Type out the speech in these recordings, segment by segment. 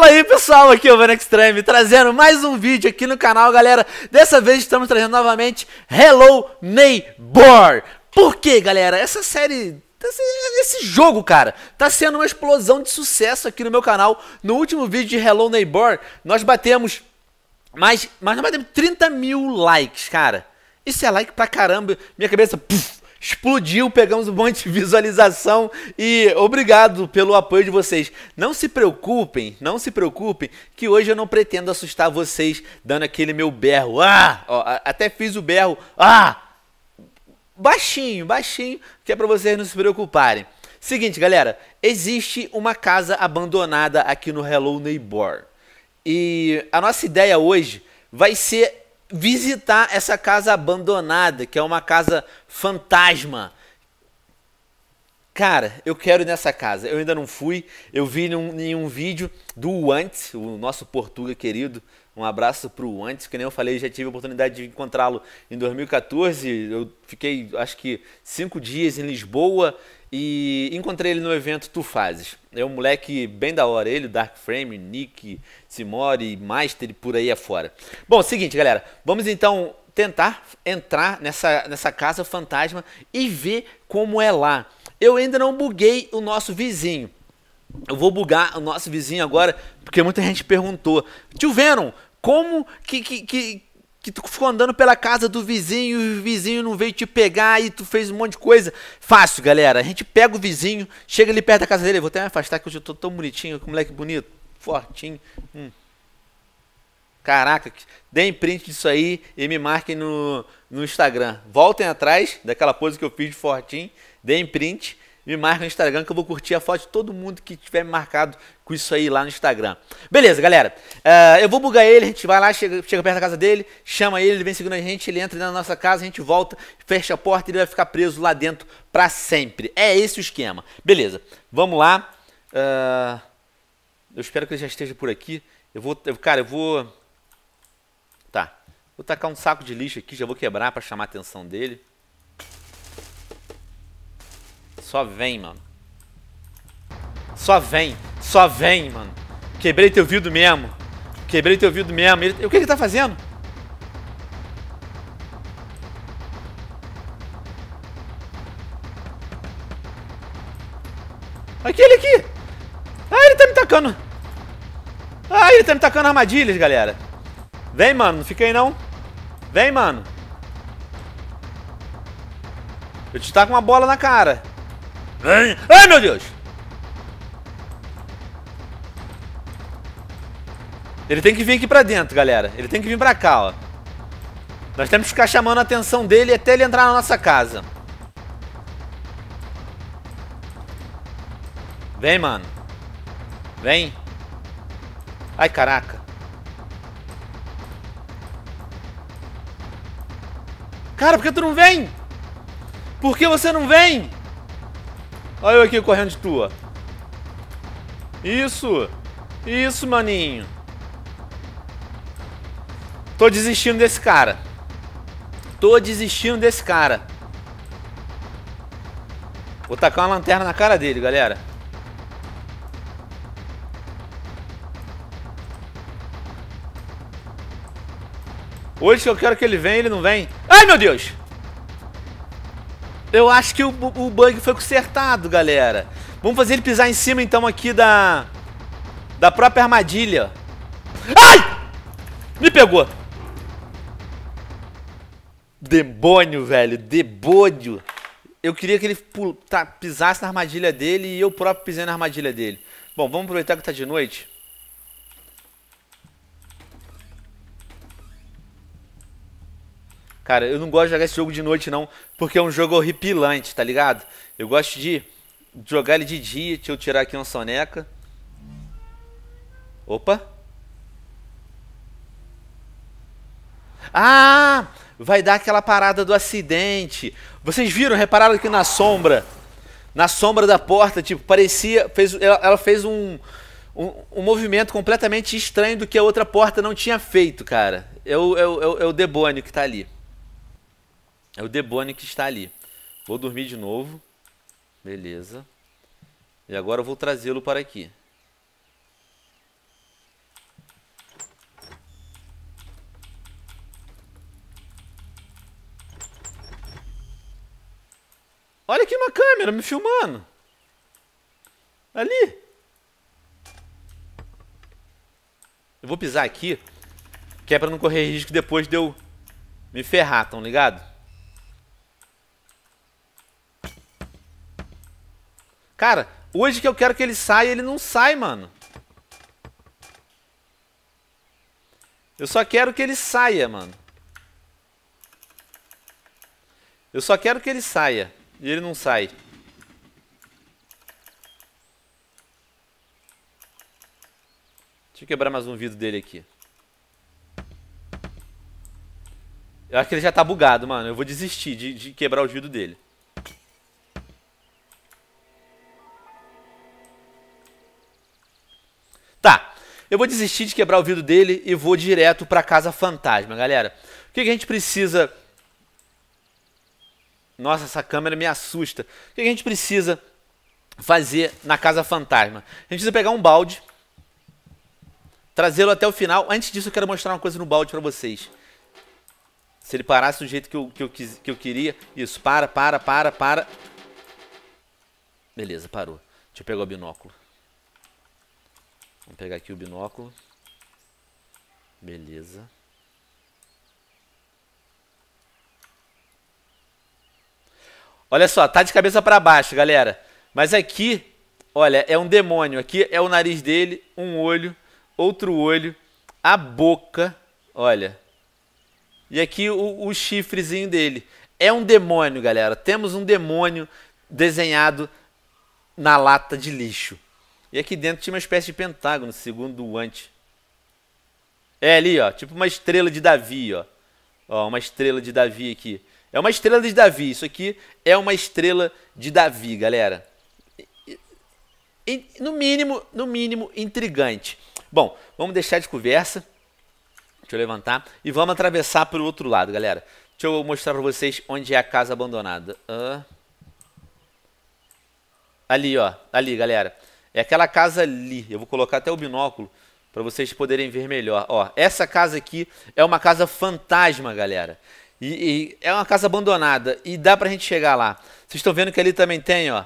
Fala aí pessoal, aqui é o Van Extreme trazendo mais um vídeo aqui no canal, galera. Dessa vez estamos trazendo novamente Hello Neighbor. Por que, galera? Essa série esse jogo, cara, tá sendo uma explosão de sucesso aqui no meu canal. No último vídeo de Hello Neighbor, nós batemos mais, mais nós batemos 30 mil likes, cara. Isso é like pra caramba. Minha cabeça explodiu, pegamos um monte de visualização e obrigado pelo apoio de vocês. Não se preocupem, não se preocupem, que hoje eu não pretendo assustar vocês dando aquele meu berro. Ah! Ó, até fiz o berro. Ah! Baixinho, baixinho, que é para vocês não se preocuparem. Seguinte, galera, existe uma casa abandonada aqui no Hello Neighbor. E a nossa ideia hoje vai ser visitar essa casa abandonada, que é uma casa fantasma cara, eu quero ir nessa casa. Eu ainda não fui. Eu vi em um, vídeo do Antes, o nosso portuga querido. Um abraço pro Antes, que nem eu falei, já tive a oportunidade de encontrá-lo em 2014. Eu fiquei, acho que, cinco dias em Lisboa e encontrei ele no evento Tu Fazes. É um moleque bem da hora, ele, Dark Frame, Nick, Simori, Master, por aí afora. Bom, seguinte, galera, vamos então tentar entrar nessa, nessa casa fantasma e ver como é lá. Eu ainda não buguei o nosso vizinho. Eu vou bugar o nosso vizinho agora, porque muita gente perguntou. Tio Venom, como que, que, que, que tu ficou andando pela casa do vizinho e o vizinho não veio te pegar e tu fez um monte de coisa? Fácil, galera. A gente pega o vizinho, chega ali perto da casa dele. vou até me afastar que hoje eu tô tão bonitinho, que moleque bonito, fortinho. Hum. Caraca, deem print disso aí e me marquem no, no Instagram. Voltem atrás daquela pose que eu fiz de fortinho deem print, me marca no Instagram que eu vou curtir a foto de todo mundo que tiver me marcado com isso aí lá no Instagram. Beleza, galera. Uh, eu vou bugar ele, a gente vai lá, chega, chega perto da casa dele, chama ele, ele vem seguindo a gente, ele entra na nossa casa, a gente volta, fecha a porta e ele vai ficar preso lá dentro para sempre. É esse o esquema. Beleza, vamos lá. Uh, eu espero que ele já esteja por aqui. Eu vou, eu, cara, eu vou... Tá, vou tacar um saco de lixo aqui, já vou quebrar para chamar a atenção dele. Só vem, mano. Só vem. Só vem, mano. Quebrei teu vidro mesmo. Quebrei teu vidro mesmo. Ele... O que ele tá fazendo? Aqui ele aqui. Ah, ele tá me tacando. Ah, ele tá me tacando armadilhas, galera. Vem, mano. Não fica aí, não. Vem, mano. Eu te taco uma bola na cara. Vem! Ai, meu Deus! Ele tem que vir aqui pra dentro, galera. Ele tem que vir pra cá, ó. Nós temos que ficar chamando a atenção dele até ele entrar na nossa casa. Vem, mano. Vem. Ai, caraca. Cara, por que tu não vem? Por que você não vem? Olha eu aqui correndo de tua. Isso! Isso, maninho! Tô desistindo desse cara. Tô desistindo desse cara. Vou tacar uma lanterna na cara dele, galera. Hoje que eu quero que ele venha, ele não vem. Ai, meu Deus! Eu acho que o, o bug foi consertado, galera. Vamos fazer ele pisar em cima, então, aqui da... Da própria armadilha. Ai! Me pegou. Demônio, velho. Demônio. Eu queria que ele tá, pisasse na armadilha dele e eu próprio pisei na armadilha dele. Bom, vamos aproveitar que tá de noite. Cara, eu não gosto de jogar esse jogo de noite, não, porque é um jogo horripilante, tá ligado? Eu gosto de jogar ele de dia. Deixa eu tirar aqui uma soneca. Opa! Ah! Vai dar aquela parada do acidente. Vocês viram, repararam aqui na sombra. Na sombra da porta, tipo, parecia. Fez, ela, ela fez um, um, um, movimento completamente estranho do que a outra porta não tinha feito, cara. É o, é o, é o é que tá ali. É o Debone que está ali. Vou dormir de novo. Beleza. E agora eu vou trazê-lo para aqui. Olha aqui uma câmera me filmando. Ali. Eu vou pisar aqui, que é pra não correr risco depois de eu me ferrar, tão ligado? Cara, hoje que eu quero que ele saia, ele não sai, mano. Eu só quero que ele saia, mano. Eu só quero que ele saia. E ele não sai. Deixa eu quebrar mais um vidro dele aqui. Eu acho que ele já tá bugado, mano. Eu vou desistir de, de quebrar o vidro dele. Eu vou desistir de quebrar o vidro dele e vou direto para a casa fantasma, galera. O que, que a gente precisa... Nossa, essa câmera me assusta. O que, que a gente precisa fazer na casa fantasma? A gente precisa pegar um balde, trazê-lo até o final. Antes disso, eu quero mostrar uma coisa no balde para vocês. Se ele parasse do jeito que eu, que, eu quis, que eu queria. Isso, para, para, para, para. Beleza, parou. Deixa eu pegar o binóculo. Vamos pegar aqui o binóculo. Beleza. Olha só, tá de cabeça para baixo, galera. Mas aqui, olha, é um demônio. Aqui é o nariz dele, um olho, outro olho, a boca, olha. E aqui o, o chifrezinho dele. É um demônio, galera. Temos um demônio desenhado na lata de lixo. E aqui dentro tinha uma espécie de pentágono, segundo o Ant. É ali, ó, tipo uma estrela de Davi, ó. ó. Uma estrela de Davi aqui. É uma estrela de Davi. Isso aqui é uma estrela de Davi, galera. E, no mínimo, no mínimo intrigante. Bom, vamos deixar de conversa. Deixa eu levantar e vamos atravessar para o outro lado, galera. Deixa eu mostrar para vocês onde é a casa abandonada. Ali, ó, ali, galera. É aquela casa ali. Eu vou colocar até o binóculo para vocês poderem ver melhor. Ó, essa casa aqui é uma casa fantasma, galera. E, e é uma casa abandonada e dá para a gente chegar lá. Vocês estão vendo que ali também tem, ó,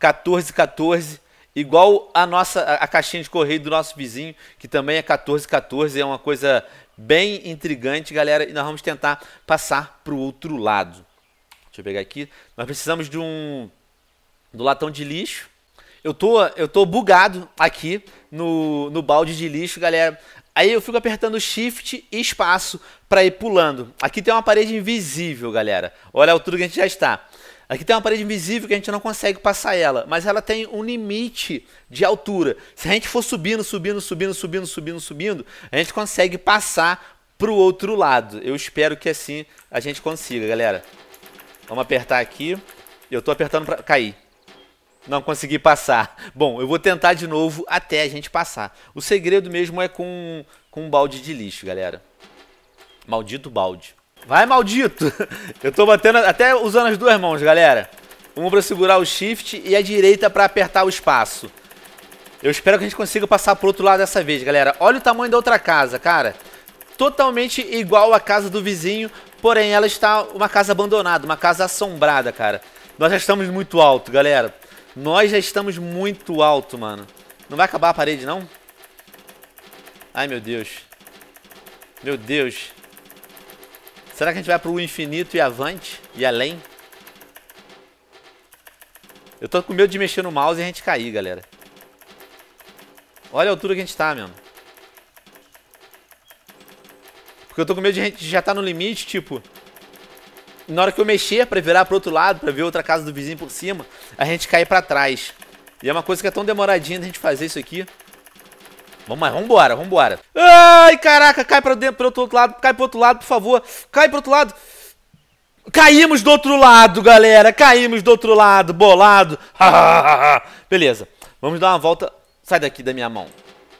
1414, igual a nossa a, a caixinha de correio do nosso vizinho, que também é 1414, é uma coisa bem intrigante, galera, e nós vamos tentar passar para o outro lado. Deixa eu pegar aqui. Nós precisamos de um do latão de lixo eu tô, eu tô bugado aqui no, no balde de lixo, galera. Aí eu fico apertando shift e espaço para ir pulando. Aqui tem uma parede invisível, galera. Olha a altura que a gente já está. Aqui tem uma parede invisível que a gente não consegue passar ela, mas ela tem um limite de altura. Se a gente for subindo, subindo, subindo, subindo, subindo, subindo, a gente consegue passar para o outro lado. Eu espero que assim a gente consiga, galera. Vamos apertar aqui. Eu estou apertando para cair. Não consegui passar. Bom, eu vou tentar de novo até a gente passar. O segredo mesmo é com, com um balde de lixo, galera. Maldito balde. Vai, maldito! Eu tô batendo até usando as duas mãos, galera. Uma pra segurar o shift e a direita pra apertar o espaço. Eu espero que a gente consiga passar pro outro lado dessa vez, galera. Olha o tamanho da outra casa, cara. Totalmente igual a casa do vizinho, porém ela está uma casa abandonada, uma casa assombrada, cara. Nós já estamos muito alto, galera. Nós já estamos muito alto, mano. Não vai acabar a parede, não? Ai, meu Deus. Meu Deus. Será que a gente vai pro infinito e avante? E além? Eu tô com medo de mexer no mouse e a gente cair, galera. Olha a altura que a gente tá, mesmo. Porque eu tô com medo de a gente já tá no limite, tipo na hora que eu mexer pra virar pro outro lado, pra ver outra casa do vizinho por cima, a gente cai pra trás. E é uma coisa que é tão demoradinha a gente fazer isso aqui. Vamos mais, vambora, vambora. Ai, caraca, cai pra dentro, pro outro lado, cai pro outro lado, por favor. Cai pro outro lado. Caímos do outro lado, galera. Caímos do outro lado, bolado. Beleza, vamos dar uma volta. Sai daqui da minha mão.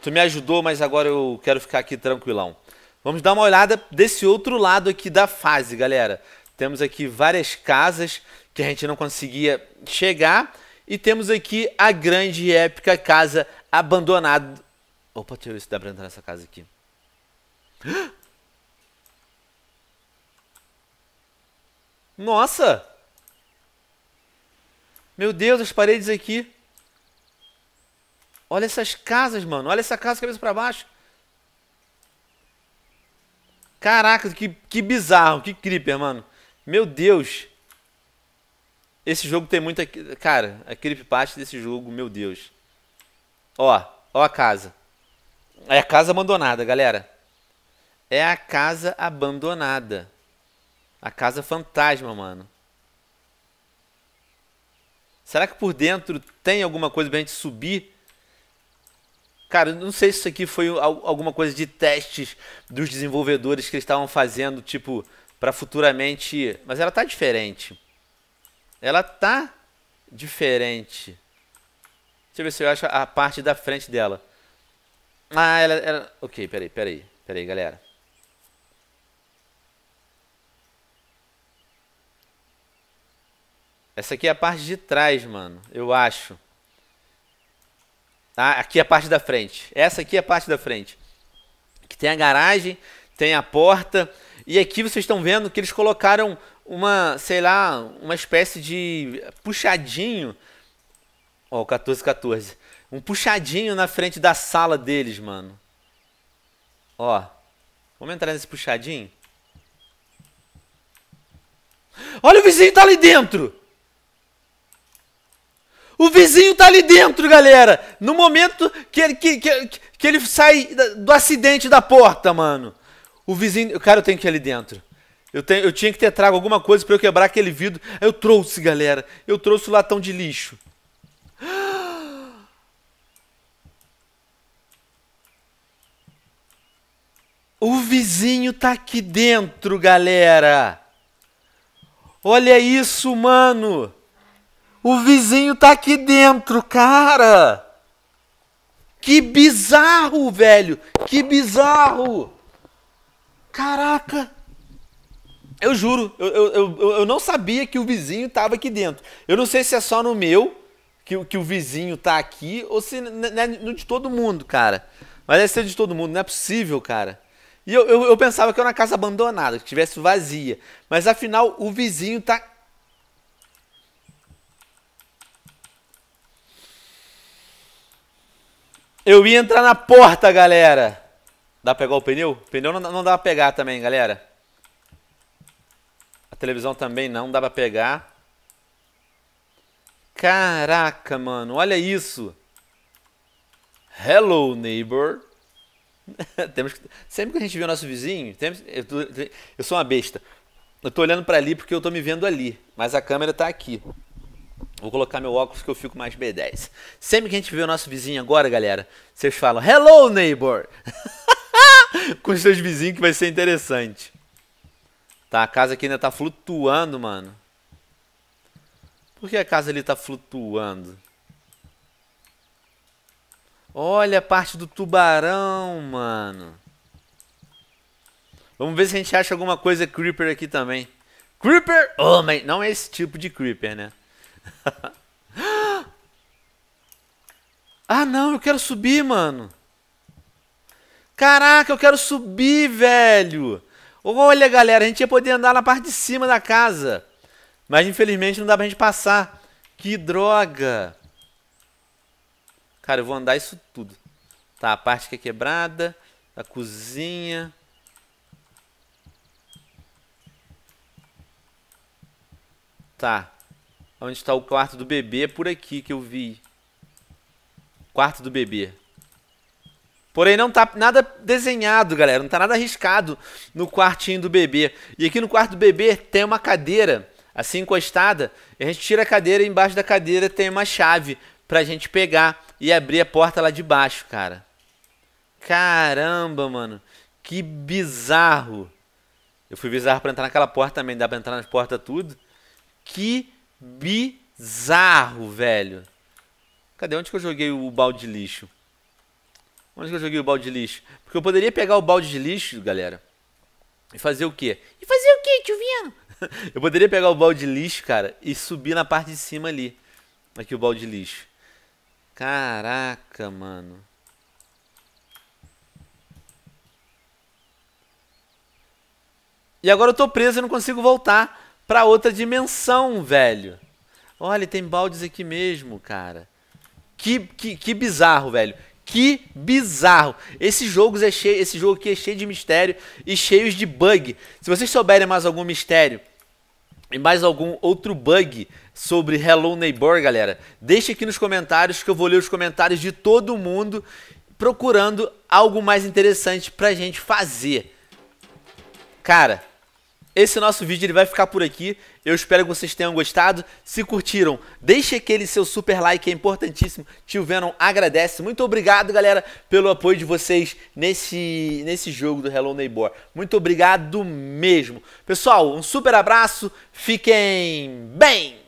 Tu me ajudou, mas agora eu quero ficar aqui tranquilão. Vamos dar uma olhada desse outro lado aqui da fase, galera. Temos aqui várias casas que a gente não conseguia chegar. E temos aqui a grande e épica casa abandonada. Opa, deixa eu ver se dá pra entrar nessa casa aqui. Nossa! Meu Deus, as paredes aqui. Olha essas casas, mano. Olha essa casa cabeça para baixo. Caraca, que, que bizarro. Que creeper, mano. Meu Deus! Esse jogo tem muita. Cara, a creepypasta desse jogo, meu Deus. Ó, ó a casa. É a casa abandonada, galera. É a casa abandonada. A casa fantasma, mano. Será que por dentro tem alguma coisa pra gente subir? Cara, eu não sei se isso aqui foi alguma coisa de testes dos desenvolvedores que eles estavam fazendo, tipo, para futuramente. Mas ela tá diferente. Ela tá diferente. Deixa eu ver se eu acho a parte da frente dela. Ah, ela. ela... Ok, peraí, peraí. Peraí, galera. Essa aqui é a parte de trás, mano. Eu acho. Ah, aqui é a parte da frente. Essa aqui é a parte da frente. Que tem a garagem, tem a porta, e aqui vocês estão vendo que eles colocaram uma, sei lá, uma espécie de puxadinho. Ó, oh, 14, 14. Um puxadinho na frente da sala deles, mano. Ó. Vamos entrar nesse puxadinho? Olha, o vizinho tá ali dentro! O vizinho tá ali dentro, galera! No momento que ele, que, que, que ele sai do acidente da porta, mano. O vizinho, cara, eu tenho que ir ali dentro. Eu, tenho, eu tinha que ter trago alguma coisa para eu quebrar aquele vidro. Eu trouxe, galera. Eu trouxe o latão de lixo. O vizinho tá aqui dentro, galera. Olha isso, mano. O vizinho tá aqui dentro, cara. Que bizarro, velho. Que bizarro. Caraca! Eu juro, eu, eu, eu, eu não sabia que o vizinho estava aqui dentro. Eu não sei se é só no meu que, que o vizinho tá aqui ou se é no de todo mundo, cara. Mas deve ser de todo mundo, não é possível, cara. E eu, eu, eu pensava que era uma casa abandonada, que tivesse vazia. Mas afinal, o vizinho tá Eu ia entrar na porta, galera. Dá pra pegar o pneu? O pneu não, não dá pra pegar também, galera. A televisão também não dá pra pegar. Caraca, mano. Olha isso. Hello, neighbor. temos que... Sempre que a gente vê o nosso vizinho, temos... eu, tô... eu sou uma besta. Eu tô olhando para ali porque eu tô me vendo ali, mas a câmera tá aqui. Vou colocar meu óculos que eu fico mais B10. Sempre que a gente vê o nosso vizinho agora, galera, vocês falam: Hello, neighbor! com seus vizinhos que vai ser interessante. Tá, a casa aqui ainda tá flutuando, mano. Por que a casa ali tá flutuando? Olha a parte do tubarão, mano. Vamos ver se a gente acha alguma coisa creeper aqui também. Creeper! Oh, mas não é esse tipo de creeper, né? ah, não, eu quero subir, mano. Caraca, eu quero subir, velho. Olha, galera, a gente ia poder andar na parte de cima da casa. Mas, infelizmente, não dá pra gente passar. Que droga. Cara, eu vou andar isso tudo. Tá, a parte que é quebrada. A cozinha. Tá. Onde está o quarto do bebê? É por aqui que eu vi. Quarto do bebê. Porém, não tá nada desenhado, galera. Não tá nada arriscado no quartinho do bebê. E aqui no quarto do bebê tem uma cadeira, assim encostada. a gente tira a cadeira e embaixo da cadeira tem uma chave pra gente pegar e abrir a porta lá de baixo, cara. Caramba, mano. Que bizarro. Eu fui bizarro pra entrar naquela porta também. Dá pra entrar nas portas tudo. Que bizarro, velho. Cadê onde que eu joguei o balde de lixo? Onde que eu joguei o balde de lixo? Porque eu poderia pegar o balde de lixo, galera, e fazer o quê? E fazer o quê, tio Vino? eu poderia pegar o balde de lixo, cara, e subir na parte de cima ali. Aqui o balde de lixo. Caraca, mano. E agora eu tô preso e não consigo voltar pra outra dimensão, velho. Olha, tem baldes aqui mesmo, cara. Que, que, que bizarro, velho. Que bizarro! Esse jogo, é cheio, esse jogo aqui é cheio de mistério e cheios de bug. Se vocês souberem mais algum mistério e mais algum outro bug sobre Hello Neighbor, galera, deixe aqui nos comentários que eu vou ler os comentários de todo mundo procurando algo mais interessante pra gente fazer. Cara, esse nosso vídeo ele vai ficar por aqui. Eu espero que vocês tenham gostado. Se curtiram, deixe aquele seu super like, é importantíssimo. Tio Venom agradece. Muito obrigado, galera, pelo apoio de vocês nesse, nesse jogo do Hello Neighbor. Muito obrigado mesmo. Pessoal, um super abraço. Fiquem bem!